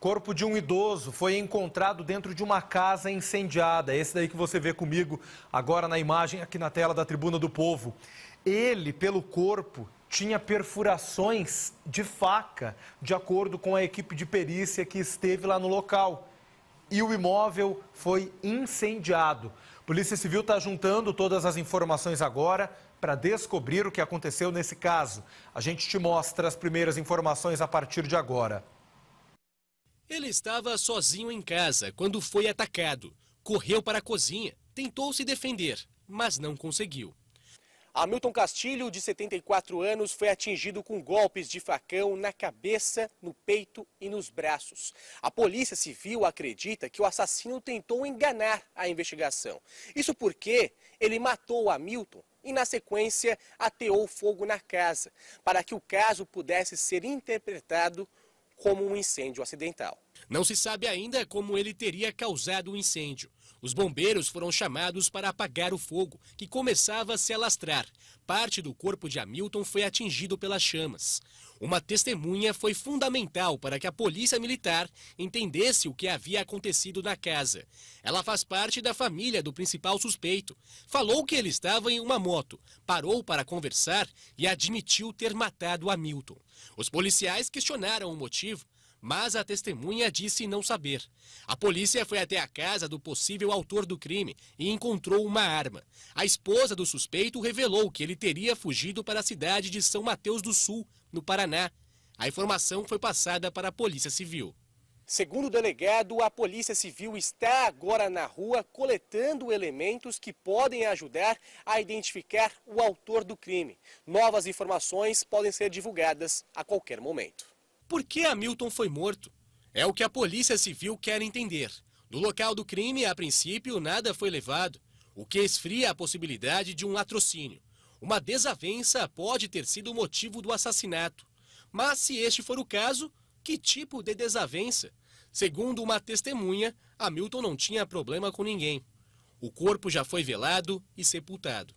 Corpo de um idoso foi encontrado dentro de uma casa incendiada. Esse daí que você vê comigo agora na imagem aqui na tela da Tribuna do Povo. Ele, pelo corpo, tinha perfurações de faca, de acordo com a equipe de perícia que esteve lá no local. E o imóvel foi incendiado. Polícia Civil está juntando todas as informações agora para descobrir o que aconteceu nesse caso. A gente te mostra as primeiras informações a partir de agora estava sozinho em casa quando foi atacado. Correu para a cozinha, tentou se defender, mas não conseguiu. Hamilton Castilho, de 74 anos, foi atingido com golpes de facão na cabeça, no peito e nos braços. A Polícia Civil acredita que o assassino tentou enganar a investigação. Isso porque ele matou Hamilton e, na sequência, ateou fogo na casa, para que o caso pudesse ser interpretado como um incêndio acidental. Não se sabe ainda como ele teria causado o um incêndio. Os bombeiros foram chamados para apagar o fogo, que começava a se alastrar. Parte do corpo de Hamilton foi atingido pelas chamas. Uma testemunha foi fundamental para que a polícia militar entendesse o que havia acontecido na casa. Ela faz parte da família do principal suspeito. Falou que ele estava em uma moto, parou para conversar e admitiu ter matado Hamilton. Os policiais questionaram o motivo mas a testemunha disse não saber. A polícia foi até a casa do possível autor do crime e encontrou uma arma. A esposa do suspeito revelou que ele teria fugido para a cidade de São Mateus do Sul, no Paraná. A informação foi passada para a Polícia Civil. Segundo o delegado, a Polícia Civil está agora na rua coletando elementos que podem ajudar a identificar o autor do crime. Novas informações podem ser divulgadas a qualquer momento. Por que Hamilton foi morto? É o que a Polícia Civil quer entender. Do local do crime, a princípio, nada foi levado, o que esfria a possibilidade de um latrocínio. Uma desavença pode ter sido o motivo do assassinato. Mas se este for o caso, que tipo de desavença? Segundo uma testemunha, Hamilton não tinha problema com ninguém. O corpo já foi velado e sepultado.